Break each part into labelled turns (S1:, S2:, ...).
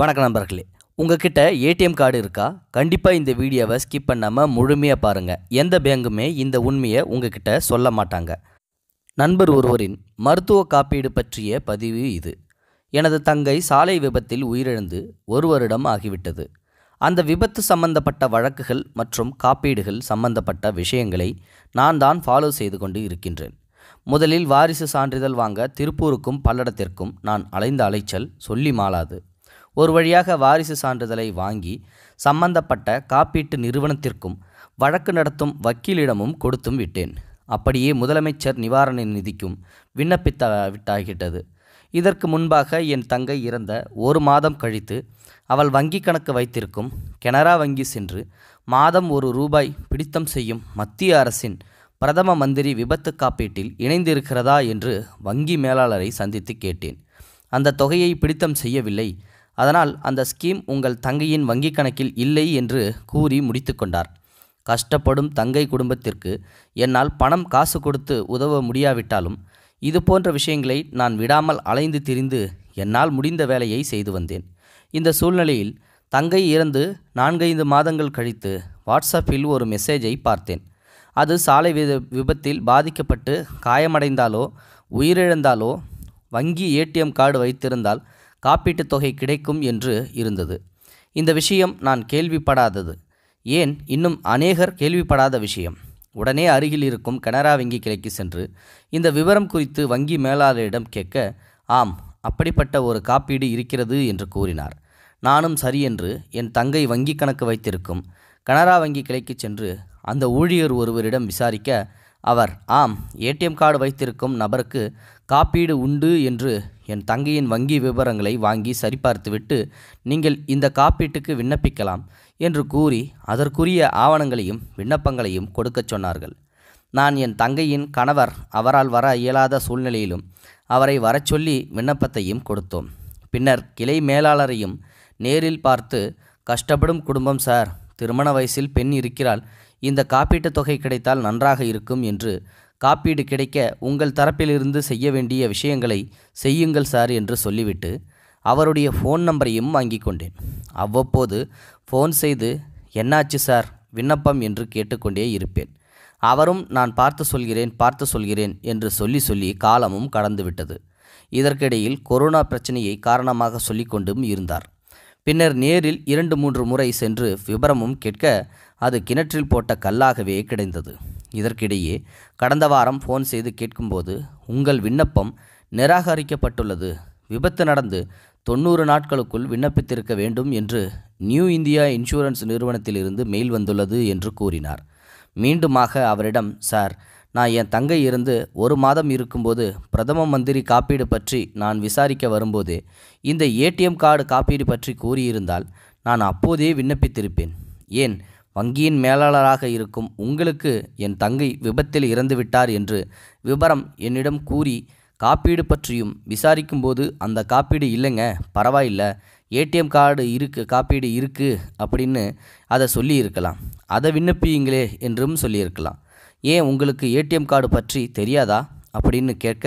S1: வணக்கம் நண்பர்களே உங்ககிட்ட ஏடிஎம் கார்டு இருக்கா கண்டிப்பாக இந்த வீடியோவை ஸ்கிப் பண்ணாமல் முழுமையாக பாருங்கள் எந்த பேங்குமே இந்த உண்மையை உங்ககிட்ட சொல்ல மாட்டாங்க நண்பர் ஒருவரின் மருத்துவ காப்பீடு பற்றிய பதிவு இது எனது தங்கை சாலை விபத்தில் உயிரிழந்து ஒரு வருடம் ஆகிவிட்டது அந்த விபத்து சம்பந்தப்பட்ட வழக்குகள் மற்றும் காப்பீடுகள் சம்பந்தப்பட்ட விஷயங்களை நான் தான் ஃபாலோ செய்து கொண்டு இருக்கின்றேன் முதலில் வாரிசு சான்றிதழ் வாங்க திருப்பூருக்கும் பல்லடத்திற்கும் நான் அலைந்த அலைச்சல் சொல்லி மாளாது ஒரு வழியாக வாரிசு சான்றிதழை வாங்கி சம்பந்தப்பட்ட காப்பீட்டு நிறுவனத்திற்கும் வழக்கு நடத்தும் வக்கீலிடமும் கொடுத்தும் விட்டேன் அப்படியே முதலமைச்சர் நிவாரண நிதிக்கும் விண்ணப்பித்த விட்டாகிட்டது இதற்கு முன்பாக என் தங்கை இறந்த ஒரு மாதம் கழித்து அவள் வங்கிக் கணக்கு வைத்திருக்கும் கெனரா வங்கி சென்று மாதம் ஒரு ரூபாய் பிடித்தம் செய்யும் மத்திய அரசின் பிரதம மந்திரி விபத்து காப்பீட்டில் இணைந்திருக்கிறதா என்று வங்கி மேலாளரை சந்தித்து கேட்டேன் அந்த தொகையை பிடித்தம் செய்யவில்லை அதனால் அந்த ஸ்கீம் உங்கள் தங்கையின் வங்கிக் கணக்கில் இல்லை என்று கூறி முடித்து கொண்டார் கஷ்டப்படும் தங்கை குடும்பத்திற்கு என்னால் பணம் காசு கொடுத்து உதவ முடியாவிட்டாலும் இது போன்ற விஷயங்களை நான் விடாமல் அலைந்து திரிந்து என்னால் முடிந்த வேலையை செய்து வந்தேன் இந்த சூழ்நிலையில் தங்கை இறந்து நான்கைந்து மாதங்கள் கழித்து வாட்ஸ்அப்பில் ஒரு மெசேஜை பார்த்தேன் அது சாலை வி விபத்தில் பாதிக்கப்பட்டு காயமடைந்தாலோ உயிரிழந்தாலோ வங்கி ஏடிஎம் கார்டு வைத்திருந்தால் காப்பீட்டுத் தொகை கிடைக்கும் என்று இருந்தது இந்த விஷயம் நான் கேள்விப்படாதது ஏன் இன்னும் அநேகர் கேள்விப்படாத விஷயம் உடனே அருகில் இருக்கும் கனரா வங்கி கிளைக்கு சென்று இந்த விவரம் குறித்து வங்கி மேலாளரிடம் கேட்க ஆம் அப்படிப்பட்ட ஒரு காப்பீடு இருக்கிறது என்று கூறினார் நானும் சரியென்று என் தங்கை வங்கி கணக்கு வைத்திருக்கும் கனரா வங்கி கிளைக்கு சென்று அந்த ஊழியர் ஒருவரிடம் விசாரிக்க அவர் ஆம் ஏடிஎம் கார்டு வைத்திருக்கும் நபருக்கு காப்பீடு உண்டு என்று என் தங்கையின் வங்கி விவரங்களை வாங்கி சரிபார்த்துவிட்டு நீங்கள் இந்த காப்பீட்டுக்கு விண்ணப்பிக்கலாம் என்று கூறி அதற்குரிய ஆவணங்களையும் விண்ணப்பங்களையும் கொடுக்கச் சொன்னார்கள் நான் என் தங்கையின் கணவர் அவரால் வர இயலாத சூழ்நிலையிலும் அவரை வரச் சொல்லி விண்ணப்பத்தையும் கொடுத்தோம் பின்னர் கிளை மேலாளரையும் நேரில் பார்த்து கஷ்டப்படும் குடும்பம் சார் திருமண வயசில் பெண் இருக்கிறாள் இந்த காப்பீட்டுத் தொகை கிடைத்தால் நன்றாக இருக்கும் என்று காப்பீடு கிடைக்க உங்கள் தரப்பிலிருந்து செய்ய வேண்டிய விஷயங்களை செய்யுங்கள் சார் என்று சொல்லிவிட்டு அவருடைய ஃபோன் நம்பரையும் வாங்கி கொண்டேன் அவ்வப்போது ஃபோன் செய்து என்னாச்சு சார் விண்ணப்பம் என்று கேட்டுக்கொண்டே இருப்பேன் அவரும் நான் பார்த்து சொல்கிறேன் பார்த்து சொல்கிறேன் என்று சொல்லி சொல்லி காலமும் கடந்துவிட்டது இதற்கிடையில் கொரோனா பிரச்சனையை காரணமாக சொல்லிக்கொண்டும் இருந்தார் பின்னர் நேரில் இரண்டு மூன்று முறை சென்று விபரமும் கேட்க அது கிணற்றில் போட்ட கல்லாகவே கிடைந்தது இதற்கிடையே கடந்த வாரம் ஃபோன் செய்து கேட்கும்போது உங்கள் விண்ணப்பம் நிராகரிக்கப்பட்டுள்ளது விபத்து நடந்து தொண்ணூறு நாட்களுக்குள் விண்ணப்பித்திருக்க வேண்டும் என்று நியூ இந்தியா இன்சூரன்ஸ் நிறுவனத்திலிருந்து மெயில் வந்துள்ளது என்று கூறினார் மீண்டுமாக அவரிடம் சார் நான் என் தங்கை இருந்து ஒரு மாதம் இருக்கும்போது பிரதம மந்திரி காப்பீடு பற்றி நான் விசாரிக்க வரும்போதே இந்த ஏடிஎம் கார்டு காப்பீடு பற்றி கூறியிருந்தால் நான் அப்போதே விண்ணப்பித்திருப்பேன் ஏன் வங்கியின் மேலாளராக இருக்கும் உங்களுக்கு என் தங்கை விபத்தில் இறந்துவிட்டார் என்று விபரம் என்னிடம் கூறி காப்பீடு பற்றியும் விசாரிக்கும்போது அந்த காப்பீடு இல்லைங்க பரவாயில்ல ஏடிஎம் கார்டு இருக்கு காப்பீடு இருக்கு அப்படின்னு அதை சொல்லியிருக்கலாம் அதை விண்ணப்பியுங்களே என்றும் சொல்லியிருக்கலாம் ஏன் உங்களுக்கு ஏடிஎம் கார்டு பற்றி தெரியாதா அப்படின்னு கேட்க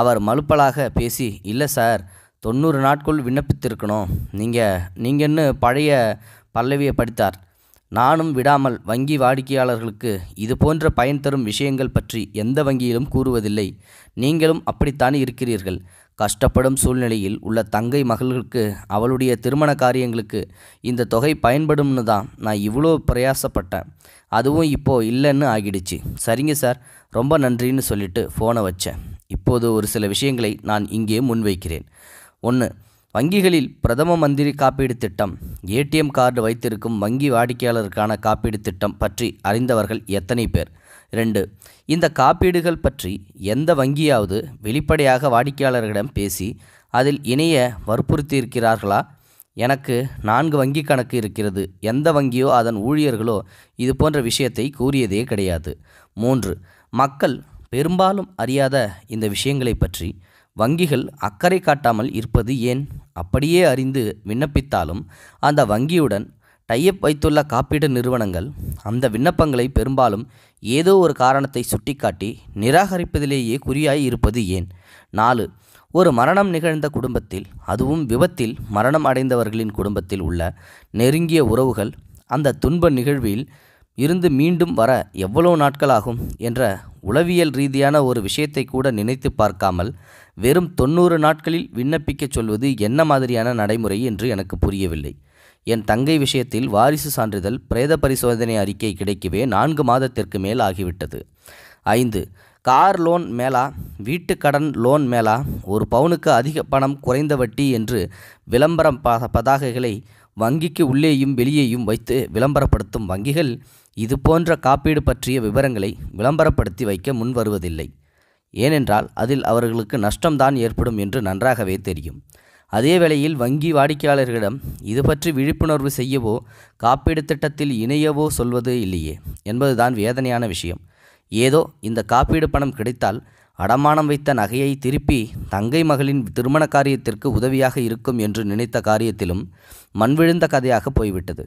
S1: அவர் மலுப்பலாக பேசி இல்லை சார் தொண்ணூறு நாட்குள் விண்ணப்பித்திருக்கணும் நீங்கள் நீங்கன்னு பழைய பல்லவியை படித்தார் நானும் விடாமல் வங்கி வாடிக்கையாளர்களுக்கு இது போன்ற பயன் தரும் விஷயங்கள் பற்றி எந்த வங்கியிலும் கூறுவதில்லை நீங்களும் அப்படித்தானே இருக்கிறீர்கள் கஷ்டப்படும் சூழ்நிலையில் உள்ள தங்கை மகள்களுக்கு அவளுடைய திருமண காரியங்களுக்கு இந்த தொகை பயன்படும்னு தான் நான் இவ்வளோ பிரயாசப்பட்டேன் அதுவும் இப்போது இல்லைன்னு ஆகிடுச்சு சரிங்க சார் ரொம்ப நன்றின்னு சொல்லிட்டு ஃபோனை வச்சேன் இப்போது ஒரு சில விஷயங்களை நான் இங்கே முன்வைக்கிறேன் ஒன்று வங்கிகளில் பிரதம மந்திரி காப்பீடு திட்டம் ஏடிஎம் கார்டு வைத்திருக்கும் வங்கி வாடிக்கையாளருக்கான காப்பீடு திட்டம் பற்றி அறிந்தவர்கள் எத்தனை பேர் ரெண்டு இந்த காப்பீடுகள் பற்றி எந்த வங்கியாவது வெளிப்படையாக வாடிக்கையாளர்களிடம் பேசி அதில் இணைய வற்புறுத்தியிருக்கிறார்களா எனக்கு நான்கு வங்கி கணக்கு இருக்கிறது எந்த வங்கியோ அதன் ஊழியர்களோ இது போன்ற விஷயத்தை கூறியதே கிடையாது மூன்று மக்கள் பெரும்பாலும் அறியாத இந்த விஷயங்களை பற்றி வங்கிகள் அக்கறை காட்டாமல் இருப்பது ஏன் அப்படியே அறிந்து விண்ணப்பித்தாலும் அந்த வங்கியுடன் டையப் வைத்துள்ள காப்பீடு நிறுவனங்கள் அந்த விண்ணப்பங்களை பெரும்பாலும் ஏதோ ஒரு காரணத்தை சுட்டிக்காட்டி நிராகரிப்பதிலேயே குறியாய் இருப்பது ஏன் நாலு ஒரு மரணம் நிகழ்ந்த குடும்பத்தில் அதுவும் விபத்தில் மரணம் அடைந்தவர்களின் குடும்பத்தில் உள்ள நெருங்கிய உறவுகள் அந்த துன்ப நிகழ்வில் இருந்து மீண்டும் வர எவ்வளோ நாட்களாகும் என்ற உளவியல் ரீதியான ஒரு விஷயத்தை கூட நினைத்து பார்க்காமல் வெறும் தொண்ணூறு நாட்களில் விண்ணப்பிக்கச் சொல்வது என்ன மாதிரியான நடைமுறை என்று எனக்கு புரியவில்லை என் தங்கை விஷயத்தில் வாரிசு சான்றிதழ் பிரேத பரிசோதனை அறிக்கை கிடைக்கவே நான்கு மாதத்திற்கு மேல் ஆகிவிட்டது ஐந்து கார் லோன் மேலா வீட்டு கடன் லோன் மேலா ஒரு பவுனுக்கு அதிக பணம் குறைந்த வட்டி என்று விளம்பரம் பதாகைகளை வங்கிக்கு உள்ளேயும் வெளியேயும் வைத்து விளம்பரப்படுத்தும் வங்கிகள் இது போன்ற காப்பீடு பற்றிய விவரங்களை விளம்பரப்படுத்தி வைக்க முன்வருவதில்லை ஏனென்றால் அதில் அவர்களுக்கு நஷ்டம்தான் ஏற்படும் என்று நன்றாகவே தெரியும் அதே வேளையில் வங்கி வாடிக்கையாளர்களிடம் இது பற்றி விழிப்புணர்வு செய்யவோ காப்பீடு திட்டத்தில் இணையவோ சொல்வது இல்லையே என்பதுதான் வேதனையான விஷயம் ஏதோ இந்த காப்பீடு பணம் கிடைத்தால் அடமானம் வைத்த நகையை திருப்பி தங்கை மகளின் திருமண காரியத்திற்கு உதவியாக இருக்கும் என்று நினைத்த காரியத்திலும் மண் விழுந்த கதையாக போய்விட்டது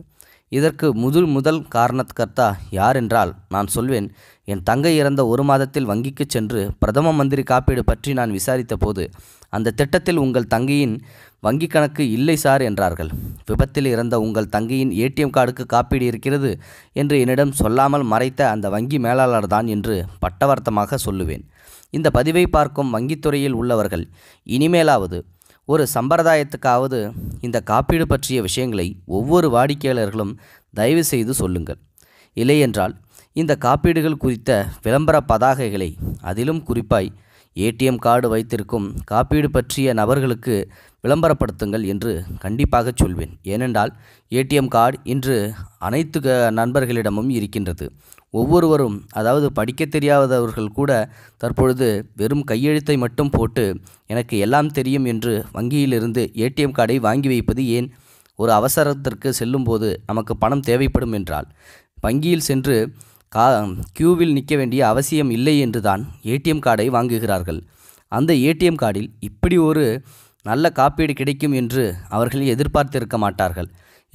S1: இதற்கு முதல் முதல் காரணக்கர்த்தா யார் என்றால் நான் சொல்வேன் என் தங்கை இறந்த ஒரு மாதத்தில் வங்கிக்கு சென்று பிரதம மந்திரி காப்பீடு பற்றி நான் விசாரித்த போது அந்த திட்டத்தில் உங்கள் தங்கையின் வங்கிக் கணக்கு இல்லை சார் என்றார்கள் விபத்தில் இறந்த உங்கள் தங்கையின் ஏடிஎம் கார்டுக்கு காப்பீடு இருக்கிறது என்று என்னிடம் சொல்லாமல் மறைத்த அந்த வங்கி மேலாளர் தான் என்று பட்டவர்த்தமாக சொல்லுவேன் இந்த பதிவை பார்க்கும் வங்கித்துறையில் உள்ளவர்கள் இனிமேலாவது ஒரு சம்பிரதாயத்துக்காவது இந்த காப்பீடு பற்றிய விஷயங்களை ஒவ்வொரு வாடிக்கையாளர்களும் தயவு செய்து சொல்லுங்கள் இல்லையென்றால் இந்த காப்பீடுகள் குறித்த விளம்பர பதாகைகளை அதிலும் குறிப்பாய் ஏடிஎம் கார்டு வைத்திருக்கும் காப்பீடு பற்றிய நபர்களுக்கு விளம்பரப்படுத்துங்கள் என்று கண்டிப்பாக சொல்வேன் ஏனென்றால் ஏடிஎம் கார்டு இன்று அனைத்து நண்பர்களிடமும் இருக்கின்றது ஒவ்வொருவரும் அதாவது படிக்க தெரியாதவர்கள் கூட தற்பொழுது வெறும் கையெழுத்தை மட்டும் போட்டு எனக்கு எல்லாம் தெரியும் என்று வங்கியிலிருந்து ஏடிஎம் கார்டை வாங்கி வைப்பது ஏன் ஒரு அவசரத்திற்கு செல்லும்போது நமக்கு பணம் தேவைப்படும் என்றால் வங்கியில் சென்று கா கியூவில் நிற்க வேண்டிய அவசியம் இல்லை என்றுதான் ஏடிஎம் கார்டை வாங்குகிறார்கள் அந்த ஏடிஎம் கார்டில் இப்படி ஒரு நல்ல காப்பீடு கிடைக்கும் என்று அவர்கள் எதிர்பார்த்திருக்க மாட்டார்கள்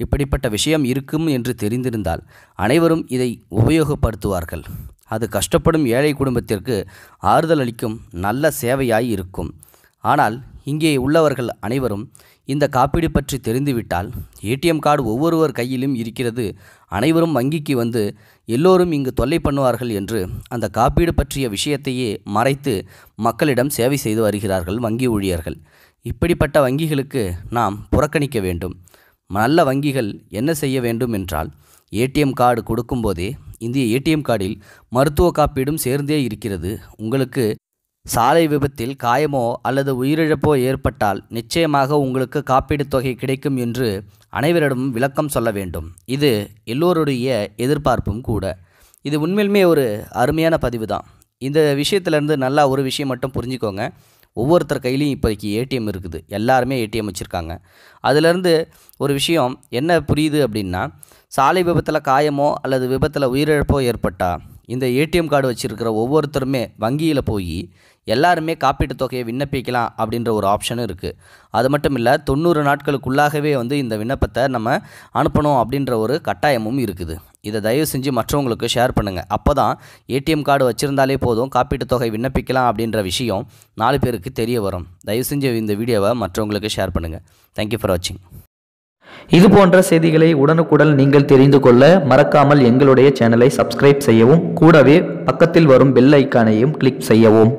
S1: இப்படிப்பட்ட விஷயம் இருக்கும் என்று தெரிந்திருந்தால் அனைவரும் இதை உபயோகப்படுத்துவார்கள் அது கஷ்டப்படும் ஏழை குடும்பத்திற்கு ஆறுதல் அளிக்கும் நல்ல சேவையாய் இருக்கும் ஆனால் இங்கே உள்ளவர்கள் அனைவரும் இந்த காப்பீடு பற்றி தெரிந்துவிட்டால் ஏடிஎம் கார்டு ஒவ்வொருவர் கையிலும் இருக்கிறது அனைவரும் வங்கிக்கு வந்து எல்லோரும் இங்கு தொல்லை பண்ணுவார்கள் என்று அந்த காப்பீடு பற்றிய விஷயத்தையே மறைத்து மக்களிடம் சேவை செய்து வருகிறார்கள் வங்கி ஊழியர்கள் இப்படிப்பட்ட வங்கிகளுக்கு நாம் புறக்கணிக்க வேண்டும் நல்ல வங்கிகள் என்ன செய்ய வேண்டும் என்றால் ஏடிஎம் கார்டு கொடுக்கும்போதே இந்திய ஏடிஎம் கார்டில் மருத்துவ காப்பீடும் சேர்ந்தே இருக்கிறது உங்களுக்கு சாலை விபத்தில் காயமோ அல்லது உயிரிழப்போ ஏற்பட்டால் நிச்சயமாக உங்களுக்கு காப்பீடு தொகை கிடைக்கும் என்று அனைவரிடமும் விளக்கம் சொல்ல வேண்டும் இது எல்லோருடைய எதிர்பார்ப்பும் கூட இது உண்மையிலுமே ஒரு அருமையான பதிவு தான் இந்த விஷயத்திலேருந்து நல்லா ஒரு விஷயம் மட்டும் புரிஞ்சுக்கோங்க ஒவ்வொருத்தர் கையிலையும் இப்போதைக்கு ஏடிஎம் இருக்குது எல்லாருமே ஏடிஎம் வச்சுருக்காங்க அதுலேருந்து ஒரு விஷயம் என்ன புரியுது அப்படின்னா சாலை விபத்தில் காயமோ அல்லது விபத்தில் உயிரிழப்போ ஏற்பட்டால் இந்த ஏடிஎம் கார்டு வச்சுருக்கிற ஒவ்வொருத்தருமே வங்கியில் போய் எல்லாருமே காப்பீட்டுத் தொகையை விண்ணப்பிக்கலாம் அப்படின்ற ஒரு ஆப்ஷனும் இருக்குது அது மட்டும் இல்லை தொண்ணூறு நாட்களுக்குள்ளாகவே வந்து இந்த விண்ணப்பத்தை நம்ம அனுப்பணும் அப்படின்ற ஒரு கட்டாயமும் இருக்குது இதை தயவு செஞ்சு மற்றவங்களுக்கு ஷேர் பண்ணுங்கள் அப்போ தான் ஏடிஎம் கார்டு வச்சுருந்தாலே போதும் காப்பீட்டுத் தொகை விண்ணப்பிக்கலாம் அப்படின்ற விஷயம் நாலு பேருக்கு தெரிய வரும் தயவு செஞ்சு இந்த வீடியோவை மற்றவங்களுக்கு ஷேர் பண்ணுங்கள் தேங்க்யூ ஃபார் வாட்சிங் இது போன்ற செய்திகளை உடனுக்குடன் நீங்கள் தெரிந்து கொள்ள மறக்காமல் எங்களுடைய சேனலை சப்ஸ்கிரைப் செய்யவும் கூடவே பக்கத்தில் வரும் பெல் ஐக்கானையும் கிளிக் செய்யவும்